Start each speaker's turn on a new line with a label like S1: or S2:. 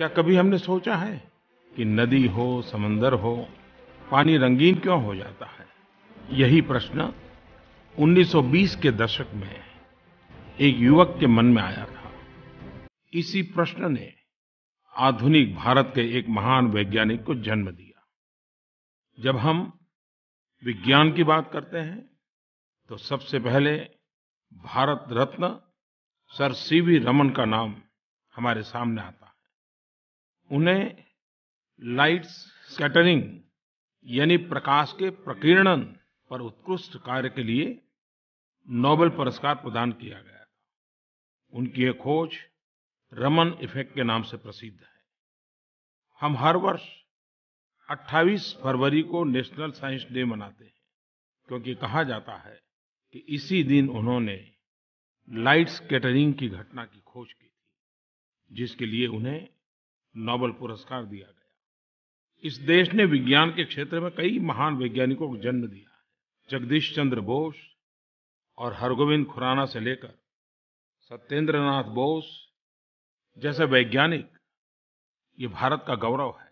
S1: क्या कभी हमने सोचा है कि नदी हो समंदर हो पानी रंगीन क्यों हो जाता है यही प्रश्न 1920 के दशक में एक युवक के मन में आया था इसी प्रश्न ने आधुनिक भारत के एक महान वैज्ञानिक को जन्म दिया जब हम विज्ञान की बात करते हैं तो सबसे पहले भारत रत्न सर सीवी रमन का नाम हमारे सामने आता है उन्हें लाइट्स स्कैटरिंग यानी प्रकाश के प्रकीर्णन पर उत्कृष्ट कार्य के लिए नोबेल पुरस्कार प्रदान किया गया था उनकी ये खोज रमन इफेक्ट के नाम से प्रसिद्ध है हम हर वर्ष 28 फरवरी को नेशनल साइंस डे मनाते हैं क्योंकि कहा जाता है कि इसी दिन उन्होंने लाइट्स कैटरिंग की घटना की खोज की थी जिसके लिए उन्हें नोबल पुरस्कार दिया गया इस देश ने विज्ञान के क्षेत्र में कई महान वैज्ञानिकों को जन्म दिया जगदीश चंद्र बोस और हरगोविंद खुराना से लेकर सत्येंद्र नाथ बोस जैसे वैज्ञानिक ये भारत का गौरव है